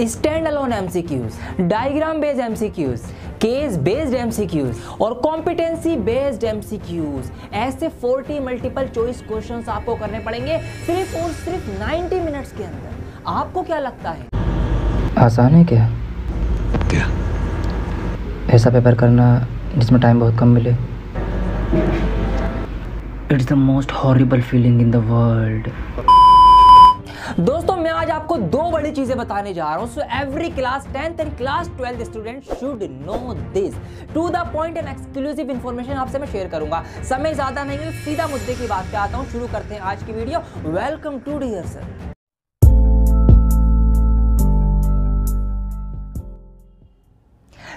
stand alone MCQs diagram based MCQs case based MCQs और competency based MCQs ऐसे 40 multiple choice questions आपको करने पड़ेंगे सिर्फ और सिर्फ 90 मिनट्स के अंदर आपको क्या लगता है आसान है क्या क्या ऐसा पेपर करना जिसमें टाइम बहुत कम मिले it's the most horrible feeling in the world दोस्तों मैं आज आपको दो बड़ी चीजें बताने जा रहा हूं so every class tenth and class twelfth student should know this to the point and exclusive information आपसे मैं शेयर करूंगा समय ज्यादा नहीं सीधा मुद्दे की बात पे आता हूं शुरू करते हैं आज की video welcome to dear sir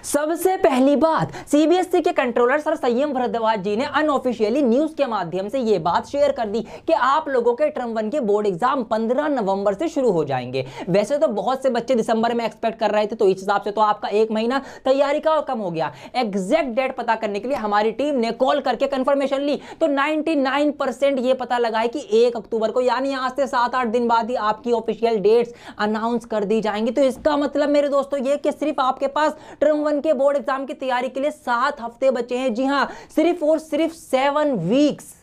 सबसे पहली बात सीबीएसई e के कंट्रोलर सर संयम भरद्वाज जी ने अनऑफिशियली न्यूज के माध्यम से यह बात शेयर कर दी कि आप लोगों के टर्म वन के बोर्ड एग्जाम 15 नवंबर से शुरू हो जाएंगे वैसे तो बहुत से बच्चे दिसंबर में एक्सपेक्ट कर रहे थे तो इस हिसाब से तो आपका एक महीना तैयारी का और कम हो गया एग्जैक्ट डेट पता करने के लिए हमारी टीम ने कॉल करके कंफर्मेशन ली तो नाइनटी परसेंट ये पता लगा है कि एक अक्टूबर को यानी आज से सात आठ दिन बाद ही आपकी ऑफिशियल डेट्स अनाउंस कर दी जाएंगी तो इसका मतलब मेरे दोस्तों ये कि सिर्फ आपके पास टर्म वन उनके बोर्ड एग्जाम की तैयारी के लिए सात हफ्ते बचे हैं जी हाँ सिर्फ और सिर्फ सेवन वीक्स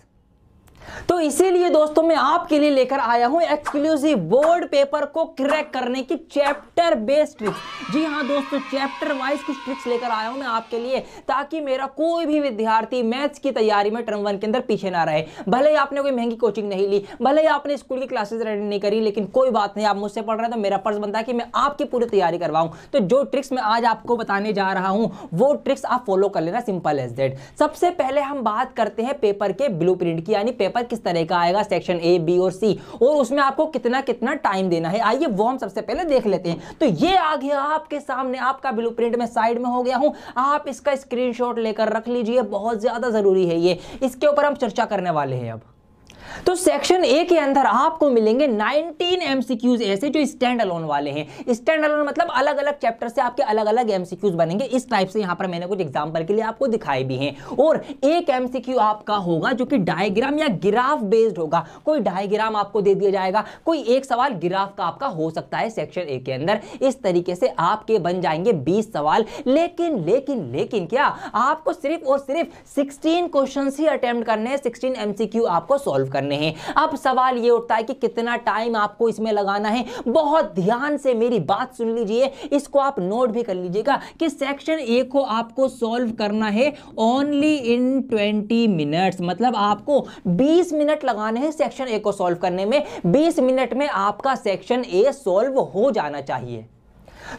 तो इसीलिए दोस्तों मैं आपके लिए लेकर आया हूं एक्सक्लूसिव बोर्ड पेपर को क्रैक करने की चैप्टर बेस्ड ट्रिक्स जी हाँ दोस्तों चैप्टर वाइज कुछ ट्रिक्स लेकर आया हूं मैं आपके लिए ताकि मेरा कोई भी विद्यार्थी मैथ्स की तैयारी में टर्म वन के अंदर पीछे ना रहे भले ही आपने कोई महंगी कोचिंग नहीं ली भले ही आपने स्कूल की क्लासेस अटेंड नहीं करी लेकिन कोई बात नहीं आप मुझसे पढ़ रहे हैं तो मेरा फर्ज बनता है कि मैं आपकी पूरी तैयारी करवाऊं तो जो ट्रिक्स मैं आज आपको बताने जा रहा हूं वो ट्रिक्स आप फॉलो कर लेना सिंपल एज दैट सबसे पहले हम बात करते हैं पेपर के ब्लू की यानी पेपर पेपर किस तरह का आएगा सेक्शन ए बी और सी और उसमें आपको कितना कितना टाइम देना है आइए वो हम सबसे पहले देख लेते हैं तो ये आ गया आपके सामने आपका ब्लू प्रिंट में साइड में हो गया हूं आप इसका स्क्रीनशॉट लेकर रख लीजिए बहुत ज़्यादा ज़रूरी है ये इसके ऊपर हम चर्चा करने वाले हैं अब तो सेक्शन ए के अंदर आपको मिलेंगे 19 एमसीक्यूज ऐसे जो स्टैंड अलोन वाले हैं स्टैंड अलोन मतलब अलग अलग चैप्टर से आपके अलग अलग एमसीक्यूज बनेंगे इस टाइप से यहां पर मैंने कुछ एग्जांपल के लिए आपको दिखाए भी हैं और एक एमसीक्यू आपका होगा जो कि डायग्राम या ग्राफ बेस्ड होगा कोई डायग्राम आपको दे दिया जाएगा कोई एक सवाल ग्राफ का आपका हो सकता है सेक्शन ए के अंदर इस तरीके से आपके बन जाएंगे बीस सवाल लेकिन लेकिन लेकिन क्या आपको सिर्फ और सिर्फ सिक्सटीन क्वेश्चन ही अटेम्प्ट करने हैं सिक्सटीन एमसीक्यू आपको सोल्व करने हैं अब सवाल ये उठता है कि कितना टाइम आपको इसमें लगाना है बहुत ध्यान से मेरी बात सुन लीजिए इसको आप नोट भी कर लीजिएगा कि सेक्शन ए को आपको सॉल्व करना है ओनली इन ट्वेंटी मिनट्स मतलब आपको बीस मिनट लगाने हैं सेक्शन ए को सॉल्व करने में बीस मिनट में आपका सेक्शन ए सॉल्व हो जाना चाहिए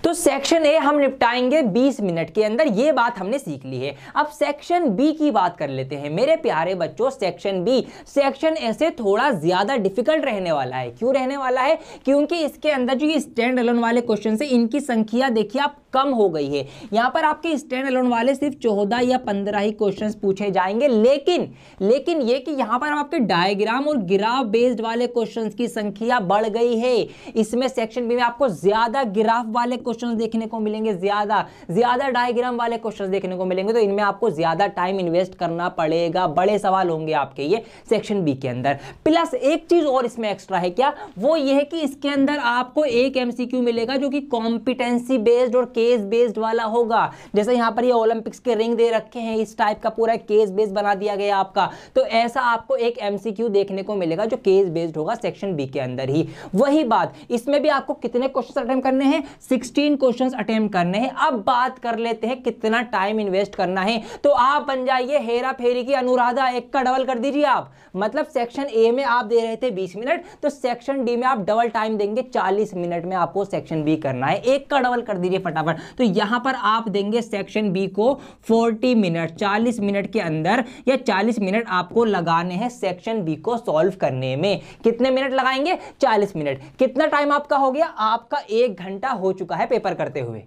तो सेक्शन ए हम निपटाएंगे 20 मिनट के अंदर ये बात हमने सीख ली है अब सेक्शन बी की बात कर लेते हैं मेरे प्यारे बच्चों सेक्शन बी सेक्शन ए से थोड़ा ज़्यादा डिफिकल्ट रहने वाला है क्यों रहने वाला है क्योंकि इसके अंदर जो ये स्टैंड अलोन वाले क्वेश्चन है इनकी संख्या देखिए आप कम हो गई है यहाँ पर आपके स्टैंड अलोन वाले सिर्फ चौदह या पंद्रह ही क्वेश्चन पूछे जाएंगे लेकिन लेकिन ये कि यहाँ पर आपके डायग्राम और ग्राफ बेस्ड वाले क्वेश्चन की संख्या बढ़ गई है इसमें सेक्शन बी में आपको ज़्यादा ग्राफ वाले क्वेश्चन देखने को मिलेंगे ज़्यादा ज़्यादा डायग्राम वाले क्वेश्चन देखने को मिलेंगे तो इनमें आपको ज़्यादा टाइम इन्वेस्ट करना पड़ेगा बड़े सवाल होंगे आपके ये सेक्शन बी के अंदर प्लस एक चीज़ और इसमें एक्स्ट्रा है क्या वो ये है कि इसके अंदर आपको एक एमसीक्यू मिलेगा जो कि कॉम्पिटेंसी बेस्ड और केस बेस्ड वाला होगा जैसे यहां पर ये ओलंपिक्स के रिंग दे रखे हैं इस टाइप का पूरा केस बेस्ड बना दिया गया आपका तो ऐसा आपको एक एमसीक्यू देखने को मिलेगा जो केस बेस्ड होगा सेक्शन बी के अंदर ही वही बात इसमें भी आपको कितने क्वेश्चन अटेम्प्ट करने हैं सिक्स सिक्सटीन क्वेश्चन अटेम्प्ट करने हैं अब बात कर लेते हैं कितना टाइम इन्वेस्ट करना है तो आप बन जाइए हेरा फेरी की अनुराधा एक का डबल कर दीजिए आप मतलब सेक्शन ए में आप दे रहे थे बीस मिनट तो सेक्शन डी में आप डबल टाइम देंगे चालीस मिनट में आपको सेक्शन बी करना है एक का डबल कर दीजिए फटाफट तो यहां पर आप देंगे सेक्शन बी को फोर्टी मिनट चालीस मिनट के अंदर या चालीस मिनट आपको लगाने हैं सेक्शन बी को सॉल्व करने में कितने मिनट लगाएंगे चालीस मिनट कितना टाइम आपका हो गया आपका एक घंटा हो चुका चुका है पेपर करते हुए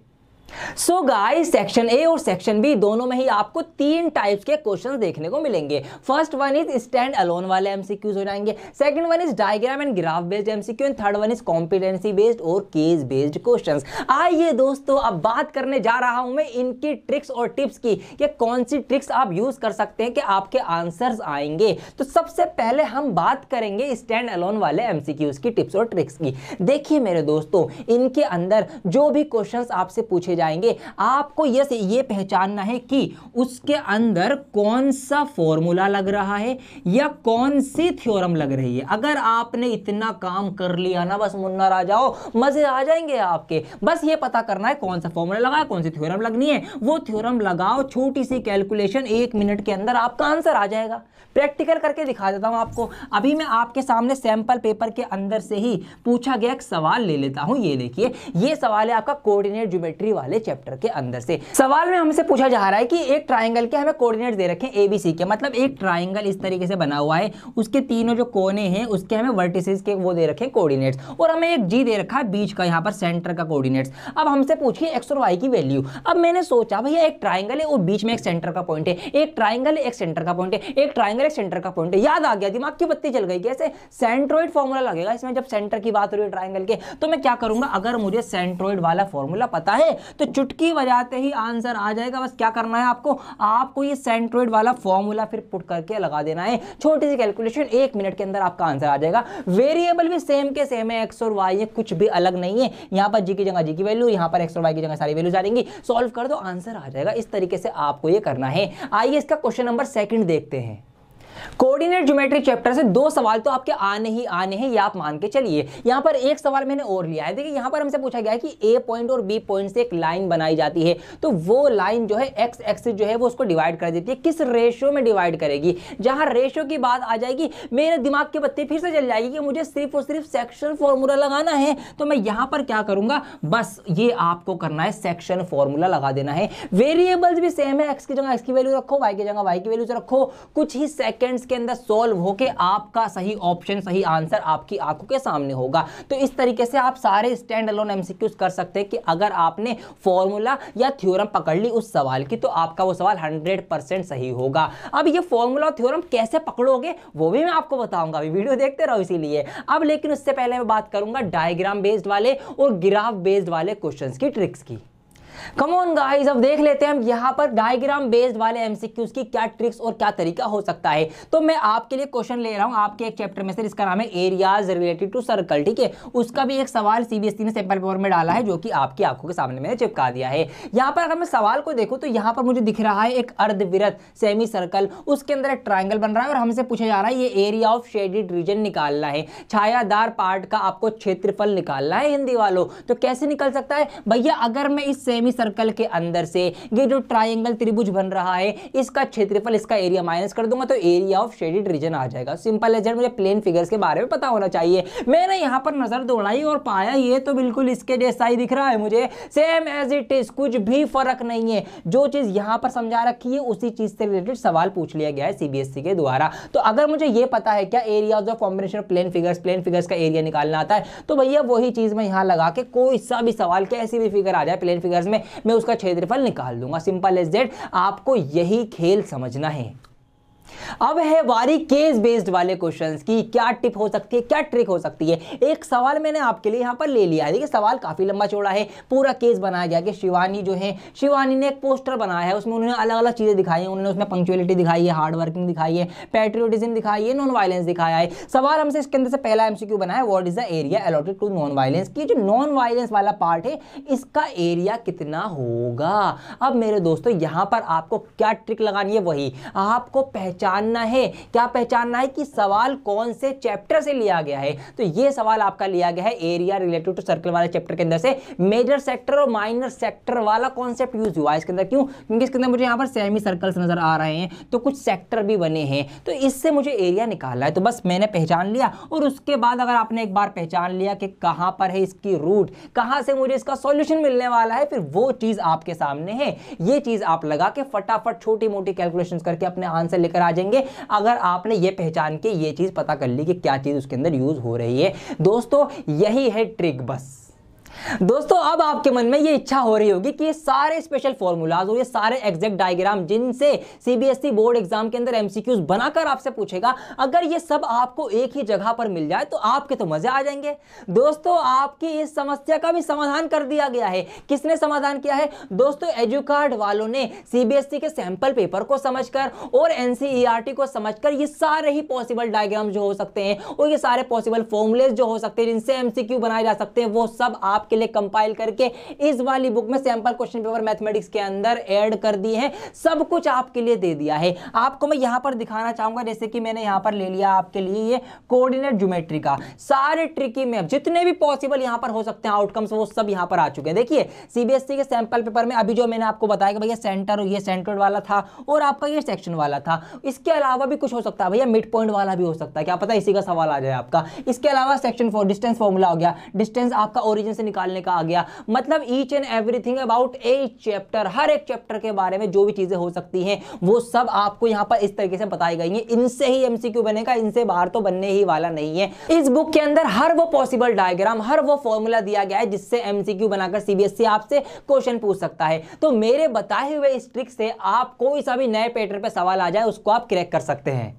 सो गाइस सेक्शन ए और सेक्शन बी दोनों में ही आपको तीन टाइप्स के क्वेश्चन देखने को मिलेंगे first one is stand alone वाले एमसीक्यूज हो जाएंगे second one is diagram and graph based MCQ and third one is competency based और केस बेस्ड क्वेश्चंस आइए दोस्तों अब बात करने जा रहा हूं मैं इनकी ट्रिक्स और टिप्स की कि कौन सी ट्रिक्स आप यूज कर सकते हैं कि आपके आंसर्स आएंगे तो सबसे पहले हम बात करेंगे स्टैंड अलोन वाले एमसीक्यूज की टिप्स और ट्रिक्स की देखिए मेरे दोस्तों इनके अंदर जो भी क्वेश्चन आपसे पूछे जाएंगे आपको यस ये पहचानना है कि उसके अंदर कौन सा फॉर्मूला लग रहा है या कौन सी थ्योरम लग रही है अगर आपने इतना काम कर लिया ना बस मुन्ना राजा हो मज़े आ जाएंगे आपके बस ये पता करना है कौन सा फॉर्मूला लगा कौन सी थ्योरम लगनी है वो थ्योरम लगाओ छोटी सी कैलकुलेशन एक मिनट के अंदर आपका आंसर आ जाएगा प्रैक्टिकल करके दिखा देता हूं आपको अभी मैं आपके सामने सैंपल पेपर के अंदर से ही पूछा गया एक सवाल ले लेता हूं ये देखिए ये सवाल है आपका कोऑर्डिनेट ज्योमेट्री वाला वाले चैप्टर के अंदर से सवाल में हमसे पूछा जा रहा है कि एक ट्राइंगल के हमें कोऑर्डिनेट दे रखे ए बी सी के मतलब एक ट्राइंगल इस तरीके से बना हुआ है उसके तीनों जो कोने हैं उसके हमें वर्टिसेस के वो दे रखे कोऑर्डिनेट्स और हमें एक जी दे रखा है बीच का यहाँ पर सेंटर का कोऑर्डिनेट्स अब हमसे पूछिए एक्स और वाई की वैल्यू अब मैंने सोचा भैया एक ट्राइंगल है और बीच में एक सेंटर का पॉइंट है एक ट्राइंगल एक सेंटर का पॉइंट है एक ट्राइंगल एक सेंटर का पॉइंट है याद आ गया दिमाग की बत्ती चल गई कैसे सेंट्रोइड फॉर्मूला लगेगा इसमें जब सेंटर की बात हो रही है ट्राइंगल के तो मैं क्या करूंगा अगर मुझे सेंट्रोइड वाला फॉर्मूला पता है तो चुटकी बजाते ही आंसर आ जाएगा बस क्या करना है आपको आपको ये सेंट्रोइड वाला फॉर्मूला फिर पुट करके लगा देना है छोटी सी कैलकुलेशन एक मिनट के अंदर आपका आंसर आ जाएगा वेरिएबल भी सेम के सेम है एक्स और वाई है कुछ भी अलग नहीं है यहाँ पर जी की जगह जी की वैल्यू यहाँ पर एक्स और वाई की जगह सारी वैल्यू जाएंगी सॉल्व कर दो आंसर आ जाएगा इस तरीके से आपको ये करना है आइए इसका क्वेश्चन नंबर सेकंड देखते हैं कोऑर्डिनेट ज्योमेट्री चैप्टर से दो सवाल तो आपके आने ही आने हैं ये आप मान के चलिए यहाँ पर एक सवाल मैंने और लिया है देखिए यहाँ पर हमसे पूछा गया है कि ए पॉइंट और बी पॉइंट से एक लाइन बनाई जाती है तो वो लाइन जो है एक्स एक्सिस जो है वो उसको डिवाइड कर देती है किस रेशियो में डिवाइड करेगी जहाँ रेशियो की बात आ जाएगी मेरे दिमाग की बत्ती फिर से चल जाएगी कि मुझे सिर्फ और सिर्फ सेक्शन फॉर्मूला लगाना है तो मैं यहाँ पर क्या करूँगा बस ये आपको करना है सेक्शन फॉर्मूला लगा देना है वेरिएबल्स भी सेम है एक्स की जगह एक्स की वैल्यू रखो वाई की जगह वाई की वैल्यू रखो कुछ ही सेकेंड सेकंड्स के अंदर सॉल्व होके आपका सही ऑप्शन सही आंसर आपकी आंखों के सामने होगा तो इस तरीके से आप सारे स्टैंड अलोन एमसीक्यूज कर सकते हैं कि अगर आपने फॉर्मूला या थ्योरम पकड़ ली उस सवाल की तो आपका वो सवाल हंड्रेड सही होगा अब ये फॉर्मूला थ्योरम कैसे पकड़ोगे वो भी मैं आपको बताऊंगा अभी वीडियो देखते रहो इसीलिए अब लेकिन उससे पहले मैं बात करूंगा डायग्राम बेस्ड वाले और ग्राफ बेस्ड वाले क्वेश्चन की ट्रिक्स की कम ऑन गाइस अब देख लेते हैं हम यहाँ पर डायग्राम बेस्ड वाले एमसीक्यूज की क्या ट्रिक्स और क्या तरीका हो सकता है तो मैं आपके लिए क्वेश्चन ले रहा हूँ आपके एक चैप्टर में से इसका नाम है एरियाज रिलेटेड टू सर्कल ठीक है उसका भी एक सवाल सीबीएसई e ने सैंपल पेपर में डाला है जो कि आपकी आंखों के सामने मैंने चिपका दिया है यहाँ पर अगर मैं सवाल को देखूँ तो यहाँ पर मुझे दिख रहा है एक अर्धविरत सेमी सर्कल उसके अंदर एक ट्राइंगल बन रहा है और हमसे पूछा जा रहा है ये एरिया ऑफ शेडिड रीजन निकालना है छायादार पार्ट का आपको क्षेत्रफल निकालना है हिंदी वालों तो कैसे निकल सकता है भैया अगर मैं इस सेमी सेमी सर्कल के अंदर से ये जो ट्राइंगल त्रिभुज बन रहा है इसका क्षेत्रफल इसका एरिया माइनस कर दूंगा तो एरिया ऑफ शेडेड रीजन आ जाएगा सिंपल है मुझे प्लेन फिगर्स के बारे में पता होना चाहिए मैंने यहाँ पर नज़र दौड़ाई और पाया ये तो बिल्कुल इसके जैसा ही दिख रहा है मुझे सेम एज इट इज कुछ भी फर्क नहीं है जो चीज़ यहाँ पर समझा रखी है उसी चीज़ से रिलेटेड सवाल पूछ लिया गया है सीबीएसई e के द्वारा तो अगर मुझे ये पता है क्या area of combination of plane figures plane figures का एरिया निकालना आता है तो भैया वही चीज़ में यहाँ लगा के कोई सा भी सवाल कैसी भी फिगर आ जाए प्लेन फिगर्स में में मैं उसका क्षेत्रफल निकाल दूंगा सिंपल एज डेट आपको यही खेल समझना है अब है वारी केस बेस्ड वाले क्वेश्चंस की क्या टिप हो सकती है क्या ट्रिक हो सकती है एक सवाल मैंने आपके लिए यहां पर ले लिया है देखिए सवाल काफ़ी लंबा चौड़ा है पूरा केस बनाया गया कि शिवानी जो है शिवानी ने एक पोस्टर बनाया है उसमें उन्होंने अलग अलग चीज़ें दिखाई है उन्होंने उसमें पंक्चुअलिटी दिखाई है हार्ड वर्किंग दिखाई है पेट्रियोटिज्म दिखाई है नॉन वायलेंस दिखाया है सवाल हमसे इसके अंदर से पहला एमसीक्यू बनाया what is the area allotted to non violence की जो नॉन वायलेंस वाला पार्ट है इसका एरिया कितना होगा अब मेरे दोस्तों यहां पर आपको क्या ट्रिक लगानी है वही आपको पहचान पहचानना है क्या पहचानना है कि सवाल कौन से चैप्टर से लिया गया है तो ये सवाल आपका लिया गया है एरिया रिलेटेड टू सर्कल वाले चैप्टर के अंदर से मेजर सेक्टर और माइनर सेक्टर वाला कॉन्सेप्ट यूज हुआ है इसके अंदर क्यों क्योंकि इसके अंदर मुझे यहाँ पर सेमी सर्कल्स से नजर आ रहे हैं तो कुछ सेक्टर भी बने हैं तो इससे मुझे एरिया निकालना है तो बस मैंने पहचान लिया और उसके बाद अगर आपने एक बार पहचान लिया कि कहाँ पर है इसकी रूट कहाँ से मुझे इसका सोल्यूशन मिलने वाला है फिर वो चीज़ आपके सामने है ये चीज़ आप लगा के फटाफट छोटी मोटी कैलकुलेशन करके अपने आंसर लेकर आ जाएंगे अगर आपने ये पहचान के ये चीज़ पता कर ली कि क्या चीज़ उसके अंदर यूज़ हो रही है दोस्तों यही है ट्रिक बस दोस्तों अब आपके मन में ये इच्छा हो रही होगी कि ये सारे स्पेशल फॉर्मूलाज और ये सारे एग्जैक्ट डायग्राम जिनसे सीबीएसई बोर्ड एग्जाम के अंदर एमसीक्यूज बनाकर आपसे पूछेगा अगर ये सब आपको एक ही जगह पर मिल जाए तो आपके तो मजे आ जाएंगे दोस्तों आपकी इस समस्या का भी समाधान कर दिया गया है किसने समाधान किया है दोस्तों एजुकार्ड वालों ने सीबीएसई e के सैंपल पेपर को समझकर और एनसीईआरटी e को समझ ये सारे ही पॉसिबल डायग्राम जो हो सकते हैं और ये सारे पॉसिबल फॉर्मुलेज जो हो सकते हैं जिनसे एमसीक्यू बनाए जा सकते हैं वो सब आप आपके लिए कंपाइल करके इस वाली बुक में सैंपल क्वेश्चन पेपर मैथमेटिक्स के अंदर ऐड कर दिए हैं सब कुछ आपके लिए दे दिया है आपको मैं यहां पर दिखाना चाहूंगा जैसे कि मैंने यहां पर ले लिया आपके लिए ये कोऑर्डिनेट ज्योमेट्री का सारे ट्रिकी में जितने भी पॉसिबल यहां पर हो सकते हैं आउटकम्स वो सब यहां पर आ चुके हैं देखिए सीबीएसई e के सैंपल पेपर में अभी जो मैंने आपको बताया कि भैया सेंटर ये सेंटर्ड वाला था और आपका ये सेक्शन वाला था इसके अलावा भी कुछ हो सकता है भैया मिड पॉइंट वाला भी हो सकता है क्या पता इसी का सवाल आ जाए आपका इसके अलावा सेक्शन फॉर डिस्टेंस फॉर्मूला हो गया डिस्टेंस आपका ओरिजिन से निकाल निकालने का आ गया मतलब each and everything about a chapter हर एक चैप्टर के बारे में जो भी चीज़ें हो सकती हैं वो सब आपको यहाँ पर इस तरीके से बताई गई हैं इनसे ही एमसीक्यू बनेगा इनसे बाहर तो बनने ही वाला नहीं है इस बुक के अंदर हर वो पॉसिबल डायग्राम हर वो फॉर्मूला दिया गया है जिससे एमसीक्यू बनाकर सीबीएसई e आपसे क्वेश्चन पूछ सकता है तो मेरे बताए हुए इस ट्रिक से आप कोई सा भी नए पेटर पर पे सवाल आ जाए उसको आप क्रैक कर सकते हैं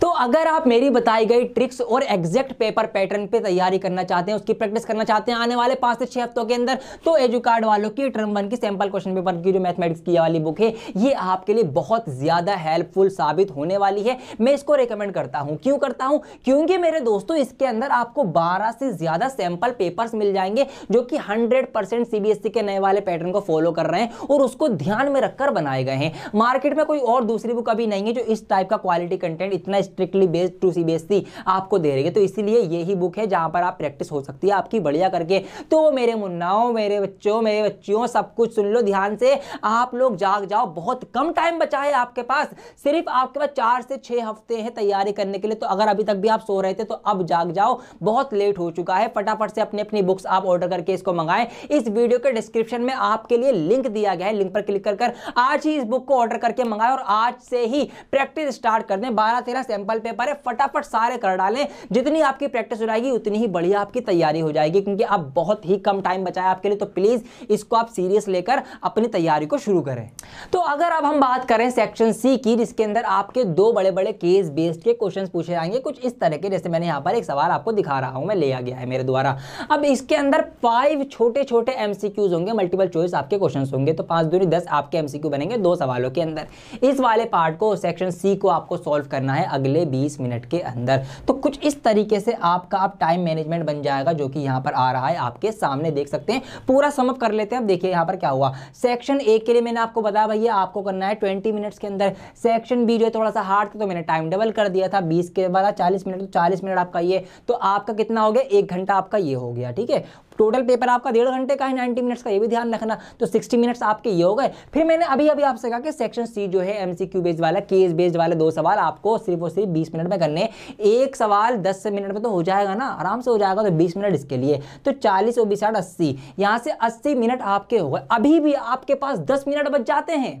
तो अगर आप मेरी बताई गई ट्रिक्स और एग्जैक्ट पेपर पैटर्न पे तैयारी करना चाहते हैं उसकी प्रैक्टिस करना चाहते हैं आने वाले पांच से छह हफ्तों के अंदर तो एजुकार्ड वालों की टर्म वन की सैंपल क्वेश्चन पेपर की जो मैथमेटिक्स की वाली बुक है ये आपके लिए बहुत ज़्यादा हेल्पफुल साबित होने वाली है मैं इसको रिकमेंड करता हूँ क्यों करता हूँ क्योंकि मेरे दोस्तों इसके अंदर आपको बारह से ज़्यादा सैंपल पेपर मिल जाएंगे जो कि हंड्रेड परसेंट सीबीएसई के नए वाले पैटर्न को फॉलो कर रहे हैं और उसको ध्यान में रखकर बनाए गए हैं मार्केट में कोई और दूसरी बुक अभी नहीं है जो इस टाइप का क्वालिटी कंटेंट कितना स्ट्रिक्टली बेस्ड टू सी आपको दे रही है तो इसीलिए यही बुक है जहाँ पर आप प्रैक्टिस हो सकती है आपकी बढ़िया करके तो मेरे मुन्नाओं मेरे बच्चों मेरे बच्चियों सब कुछ सुन लो ध्यान से आप लोग जाग जाओ बहुत कम टाइम बचा है आपके पास सिर्फ आपके पास चार से छः हफ्ते हैं तैयारी करने के लिए तो अगर अभी तक भी आप सो रहे थे तो अब जाग जाओ बहुत लेट हो चुका है फटाफट से अपनी अपनी बुक्स आप ऑर्डर करके इसको मंगाएं इस वीडियो के डिस्क्रिप्शन में आपके लिए लिंक दिया गया है लिंक पर क्लिक कर आज ही इस बुक को ऑर्डर करके मंगाएं और आज से ही प्रैक्टिस स्टार्ट कर दें बारह मेरा सैंपल पेपर है फटाफट सारे कर डालें जितनी आपकी प्रैक्टिस हो जाएगी उतनी ही बढ़िया आपकी तैयारी हो जाएगी क्योंकि आप बहुत ही कम टाइम बचाए आपके लिए तो प्लीज़ इसको आप सीरियस लेकर अपनी तैयारी को शुरू करें तो अगर अब हम बात करें सेक्शन सी की जिसके अंदर आपके दो बड़े बड़े केस बेस्ड के क्वेश्चन पूछे जाएंगे कुछ इस तरह के जैसे मैंने यहाँ पर एक सवाल आपको दिखा रहा हूँ मैं लिया गया है मेरे द्वारा अब इसके अंदर फाइव छोटे छोटे एम होंगे मल्टीपल चॉइस आपके क्वेश्चन होंगे तो पाँच दूरी दस आपके एम बनेंगे दो सवालों के अंदर इस वाले पार्ट को सेक्शन सी को आपको सॉल्व करना है है अगले 20 मिनट के अंदर तो कुछ इस तरीके से आपका आप टाइम मैनेजमेंट बन जाएगा जो कि यहाँ पर आ रहा है आपके सामने देख सकते हैं पूरा समअप कर लेते हैं अब देखिए यहाँ पर क्या हुआ सेक्शन ए के लिए मैंने आपको बताया भैया आपको करना है ट्वेंटी मिनट्स के अंदर सेक्शन बी जो है थोड़ा सा हार्ड था तो मैंने टाइम डबल कर दिया था बीस के बाद चालीस मिनट तो चालीस मिनट आपका ये तो आपका कितना हो गया एक घंटा आपका ये हो गया ठीक है टोटल पेपर आपका डेढ़ घंटे का है नाइन्टी मिनट्स का ये भी ध्यान रखना तो सिक्सटी मिनट्स आपके ये हो गए फिर मैंने अभी अभी आपसे कहा कि सेक्शन सी जो है एमसीक्यू बेस्ड वाला केस बेस्ड वाले दो सवाल आपको सिर्फ और सिर्फ बीस मिनट में करने एक सवाल दस मिनट में तो हो जाएगा ना आराम से हो जाएगा तो बीस मिनट इसके लिए तो चालीस और बीस साठ अस्सी यहाँ से अस्सी मिनट आपके हो गए अभी भी आपके पास दस मिनट बच जाते हैं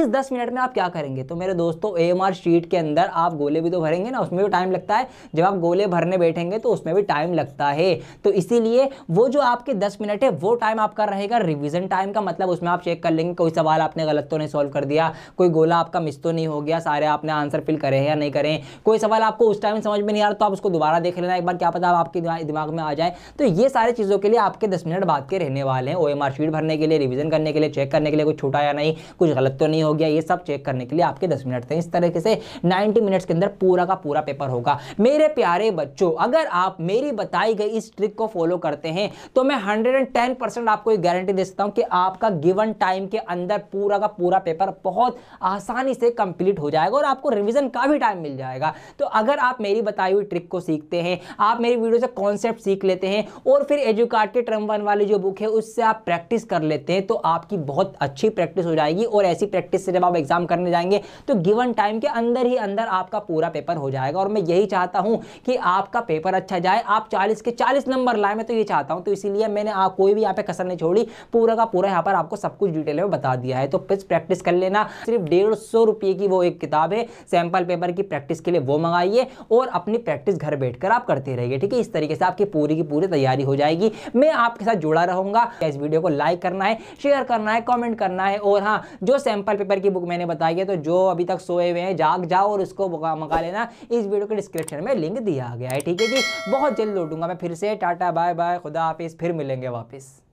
इस दस मिनट में आप क्या करेंगे तो मेरे दोस्तों ए शीट के अंदर आप गोले भी तो भरेंगे ना उसमें भी टाइम लगता है जब आप गोले भरने बैठेंगे तो उसमें भी टाइम लगता है तो इसीलिए वो जो आपके दस मिनट है वो टाइम आपका रहेगा रिविजन टाइम का मतलब उसमें आप चेक कर लेंगे कोई सवाल आपने गलत तो नहीं सॉल्व कर दिया कोई गोला आपका मिस तो नहीं हो गया सारे आपने आंसर फिल करें या नहीं करें कोई सवाल आपको उस टाइम समझ में नहीं आ रहा तो आप उसको दोबारा देख लेना एक बार क्या पता आपके दिमाग में आ जाए तो ये सारे चीज़ों के लिए आपके दस मिनट बाद के रहने वाले हैं ओ शीट भरने के लिए रिविजन करने के लिए चेक करने के लिए कुछ छूटा या नहीं कुछ गलत तो नहीं हो गया ये सब चेक करने के लिए आपके दस मिनट थे इस तरीके से नाइन्टी मिनट्स के अंदर पूरा का पूरा पेपर होगा मेरे प्यारे बच्चों अगर आप मेरी बताई गई इस ट्रिक को फॉलो करते हैं तो मैं हंड्रेड एंड टेन परसेंट आपको ये गारंटी दे सकता हूँ कि आपका गिवन टाइम के अंदर पूरा का पूरा पेपर बहुत आसानी से कंप्लीट हो जाएगा और आपको रिविजन का भी टाइम मिल जाएगा तो अगर आप मेरी बताई हुई ट्रिक को सीखते हैं आप मेरी वीडियो से कॉन्सेप्ट सीख लेते हैं और फिर एजुकार्ड के ट्रम वन वाली जो बुक है उससे आप प्रैक्टिस कर लेते हैं तो आपकी बहुत अच्छी प्रैक्टिस हो जाएगी और ऐसी प्रैक्टिस से जब आप एग्जाम करने जाएंगे तो गिवन टाइम के अंदर ही अंदर आपका पूरा पेपर हो जाएगा और मैं यही चाहता हूं कि आपका पेपर अच्छा जाए आप चालीस के चालीस नंबर लाए मैं तो ये चाहता हूं तो इसीलिए मैंने आ, कोई भी यहाँ पे कसर नहीं छोड़ी पूरा का पूरा यहाँ पर आपको सब कुछ डिटेल में बता दिया है तो प्लीज़ प्रैक्टिस कर लेना सिर्फ डेढ़ सौ रुपये की वो एक किताब है सैंपल पेपर की प्रैक्टिस के लिए वो मंगाइए और अपनी प्रैक्टिस घर बैठ आप करते रहिए ठीक है इस तरीके से आपकी पूरी की पूरी तैयारी हो जाएगी मैं आपके साथ जुड़ा रहूंगा इस वीडियो को लाइक करना है शेयर करना है कॉमेंट करना है और हाँ जो सैंपल पेपर की बुक मैंने बताई है तो जो अभी तक सोए हुए हैं जाग जाओ और उसको मंगा लेना इस वीडियो के डिस्क्रिप्शन में लिंक दिया गया है ठीक है जी बहुत जल्द लौटूंगा मैं फिर से टाटा बाय बाय खुदा हाफि वापस फिर मिलेंगे वापस